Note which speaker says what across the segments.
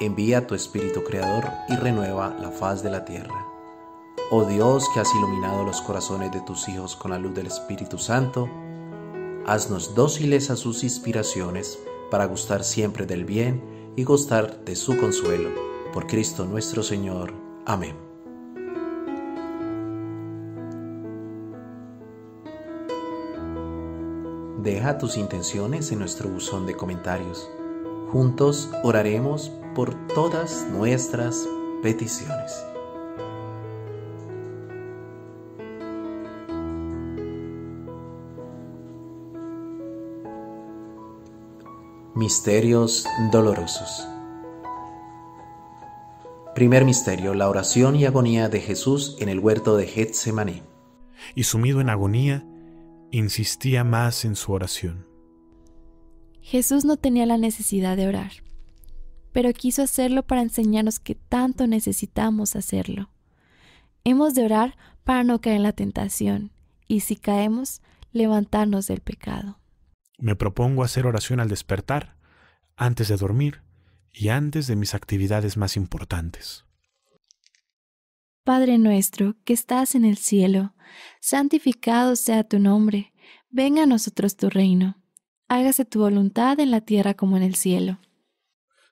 Speaker 1: envía tu Espíritu Creador y renueva la faz de la tierra. Oh Dios que has iluminado los corazones de tus hijos con la luz del Espíritu Santo, haznos dóciles a sus inspiraciones para gustar siempre del bien y gustar de su consuelo. Por Cristo nuestro Señor. Amén. Deja tus intenciones en nuestro buzón de comentarios. Juntos oraremos por todas nuestras peticiones. Misterios dolorosos. Primer misterio, la oración y agonía de Jesús en el
Speaker 2: huerto de Getsemaní. Y sumido en agonía, insistía más en su oración.
Speaker 3: Jesús no tenía la necesidad de orar pero quiso hacerlo para enseñarnos que tanto necesitamos hacerlo. Hemos de orar para no caer en la tentación, y si caemos, levantarnos del pecado.
Speaker 2: Me propongo hacer oración al despertar, antes de dormir y antes de mis actividades más importantes.
Speaker 3: Padre nuestro que estás en el cielo, santificado sea tu nombre, venga a nosotros tu reino, hágase tu voluntad en la tierra como en el cielo.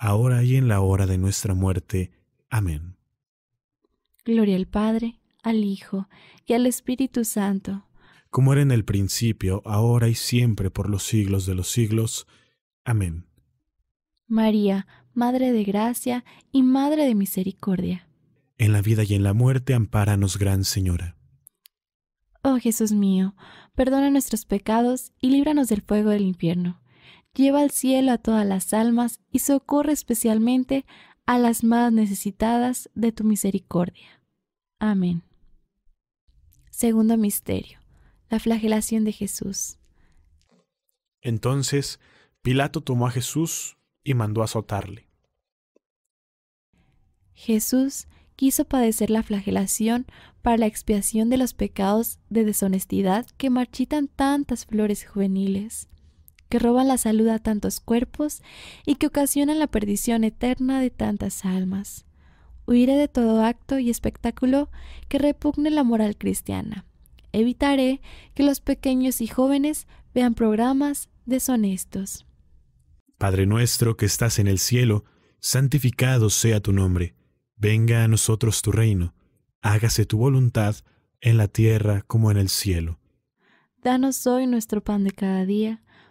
Speaker 2: ahora y en la hora de nuestra muerte. Amén.
Speaker 3: Gloria al Padre, al Hijo y al Espíritu Santo.
Speaker 2: Como era en el principio, ahora y siempre, por los siglos de los siglos. Amén.
Speaker 3: María, Madre de Gracia y Madre de Misericordia.
Speaker 2: En la vida y en la muerte, ampáranos, Gran Señora.
Speaker 3: Oh Jesús mío, perdona nuestros pecados y líbranos del fuego del infierno lleva al cielo a todas las almas y socorre especialmente a las más necesitadas de tu misericordia. Amén. Segundo misterio, la flagelación de Jesús.
Speaker 2: Entonces, Pilato tomó a Jesús y mandó azotarle.
Speaker 3: Jesús quiso padecer la flagelación para la expiación de los pecados de deshonestidad que marchitan tantas flores juveniles que roban la salud a tantos cuerpos y que ocasionan la perdición eterna de tantas almas. Huiré de todo acto y espectáculo que repugne la moral cristiana. Evitaré que los pequeños y jóvenes vean programas deshonestos.
Speaker 2: Padre nuestro que estás en el cielo, santificado sea tu nombre. Venga a nosotros tu reino. Hágase tu voluntad en la tierra como en el cielo.
Speaker 3: Danos hoy nuestro pan de cada día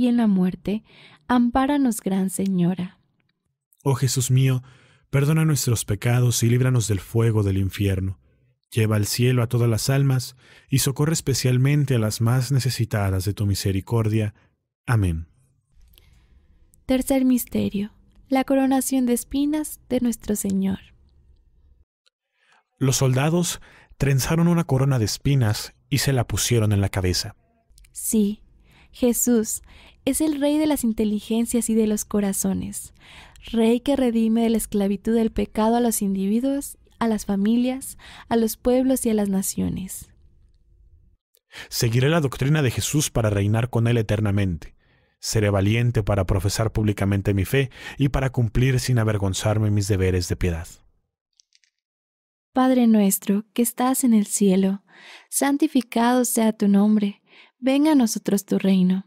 Speaker 3: y en la muerte, ampáranos, Gran Señora.
Speaker 2: Oh Jesús mío, perdona nuestros pecados y líbranos del fuego del infierno. Lleva al cielo a todas las almas y socorre especialmente a las más necesitadas de tu misericordia. Amén.
Speaker 3: Tercer misterio. La coronación de espinas de nuestro Señor.
Speaker 2: Los soldados trenzaron una corona de espinas y se la pusieron en la cabeza.
Speaker 3: Sí, Jesús, es el rey de las inteligencias y de los corazones, rey que redime de la esclavitud del pecado a los individuos, a las familias, a los pueblos y a las naciones.
Speaker 2: Seguiré la doctrina de Jesús para reinar con Él eternamente. Seré valiente para profesar públicamente mi fe y para cumplir sin avergonzarme mis deberes de piedad.
Speaker 3: Padre nuestro que estás en el cielo, santificado sea tu nombre, venga a nosotros tu reino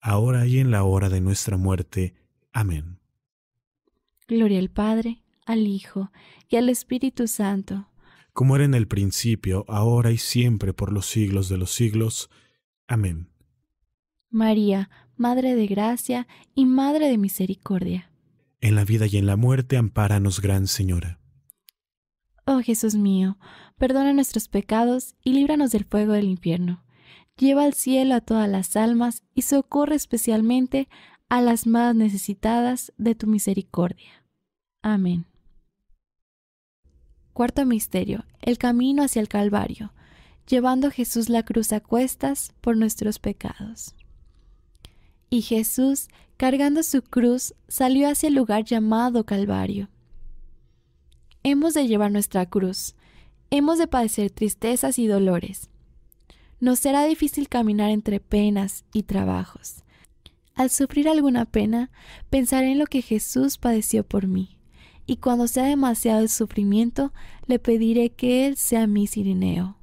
Speaker 2: ahora y en la hora de nuestra muerte. Amén.
Speaker 3: Gloria al Padre, al Hijo y al Espíritu Santo.
Speaker 2: Como era en el principio, ahora y siempre, por los siglos de los siglos. Amén.
Speaker 3: María, Madre de Gracia y Madre de Misericordia.
Speaker 2: En la vida y en la muerte, ampáranos, Gran Señora.
Speaker 3: Oh Jesús mío, perdona nuestros pecados y líbranos del fuego del infierno lleva al cielo a todas las almas y socorre especialmente a las más necesitadas de tu misericordia. Amén. Cuarto misterio, el camino hacia el Calvario, llevando Jesús la cruz a cuestas por nuestros pecados. Y Jesús, cargando su cruz, salió hacia el lugar llamado Calvario. Hemos de llevar nuestra cruz, hemos de padecer tristezas y dolores, nos será difícil caminar entre penas y trabajos. Al sufrir alguna pena, pensaré en lo que Jesús padeció por mí, y cuando sea demasiado el sufrimiento, le pediré que Él sea mi sirineo.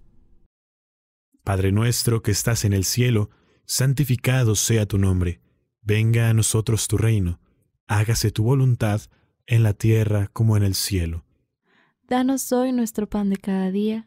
Speaker 2: Padre nuestro que estás en el cielo, santificado sea tu nombre, venga a nosotros tu reino, hágase tu voluntad en la tierra como en el cielo.
Speaker 3: Danos hoy nuestro pan de cada día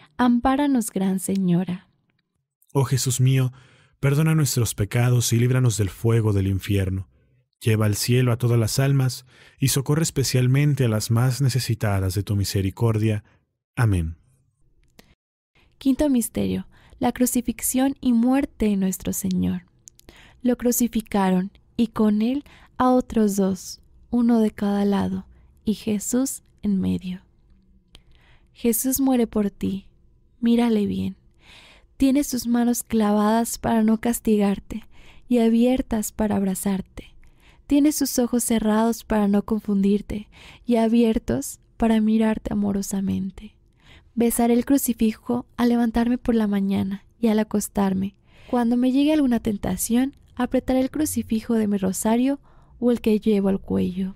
Speaker 3: Ampáranos, Gran Señora.
Speaker 2: Oh Jesús mío, perdona nuestros pecados y líbranos del fuego del infierno. Lleva al cielo a todas las almas y socorre especialmente a las más necesitadas de tu misericordia. Amén.
Speaker 3: Quinto misterio. La crucifixión y muerte de nuestro Señor. Lo crucificaron y con él a otros dos, uno de cada lado, y Jesús en medio. Jesús muere por ti, mírale bien. Tiene sus manos clavadas para no castigarte y abiertas para abrazarte. Tiene sus ojos cerrados para no confundirte y abiertos para mirarte amorosamente. Besaré el crucifijo al levantarme por la mañana y al acostarme. Cuando me llegue alguna tentación, apretaré el crucifijo de mi rosario o el que llevo al cuello.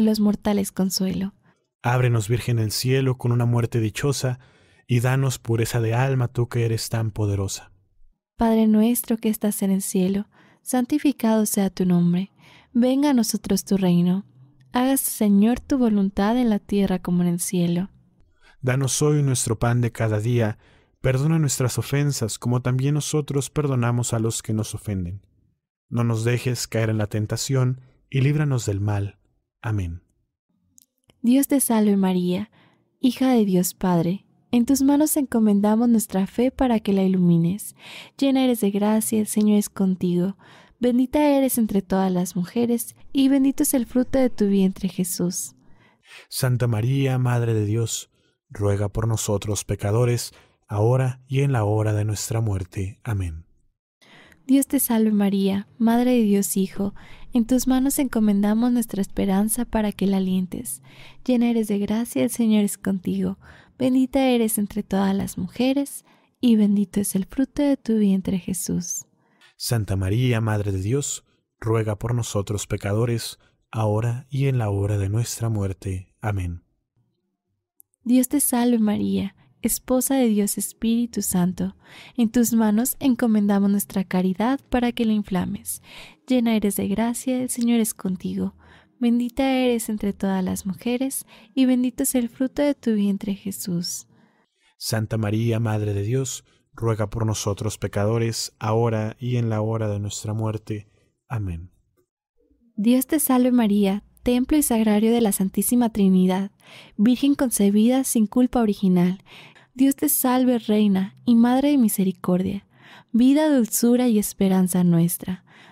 Speaker 3: de los mortales consuelo.
Speaker 2: Ábrenos, Virgen el cielo, con una muerte dichosa, y danos pureza de alma, tú que eres tan poderosa.
Speaker 3: Padre nuestro que estás en el cielo, santificado sea tu nombre, venga a nosotros tu reino, hágase Señor tu voluntad en la tierra como en el cielo.
Speaker 2: Danos hoy nuestro pan de cada día, perdona nuestras ofensas como también nosotros perdonamos a los que nos ofenden. No nos dejes caer en la tentación y líbranos del mal. Amén.
Speaker 3: Dios te salve María, hija de Dios Padre. En tus manos encomendamos nuestra fe para que la ilumines. Llena eres de gracia, el Señor es contigo. Bendita eres entre todas las mujeres, y bendito es el fruto de tu vientre Jesús.
Speaker 2: Santa María, Madre de Dios, ruega por nosotros pecadores, ahora y en la hora de nuestra muerte. Amén.
Speaker 3: Dios te salve María, Madre de Dios Hijo, en tus manos encomendamos nuestra esperanza para que la alientes. Llena eres de gracia, el Señor es contigo. Bendita eres entre todas las mujeres, y bendito es el fruto de tu vientre Jesús.
Speaker 2: Santa María, Madre de Dios, ruega por nosotros pecadores, ahora y en la hora de nuestra muerte. Amén.
Speaker 3: Dios te salve María, Esposa de Dios Espíritu Santo, en tus manos encomendamos nuestra caridad para que la inflames llena eres de gracia, el Señor es contigo. Bendita eres entre todas las mujeres, y bendito es el fruto de tu vientre Jesús.
Speaker 2: Santa María, Madre de Dios, ruega por nosotros pecadores, ahora y en la hora de nuestra muerte. Amén.
Speaker 3: Dios te salve María, templo y sagrario de la Santísima Trinidad, Virgen concebida sin culpa original. Dios te salve Reina y Madre de Misericordia, vida, dulzura y esperanza nuestra.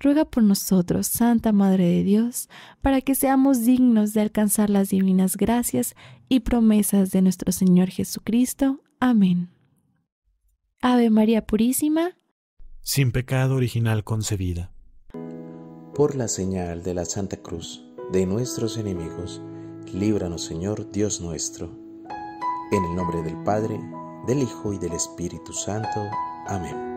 Speaker 3: ruega por nosotros, Santa Madre de Dios, para que seamos dignos de alcanzar las divinas gracias y promesas de nuestro Señor Jesucristo. Amén. Ave María Purísima,
Speaker 2: sin pecado original concebida. Por la señal de la Santa Cruz
Speaker 1: de nuestros enemigos, líbranos Señor Dios nuestro. En el nombre del Padre, del Hijo y del Espíritu Santo. Amén.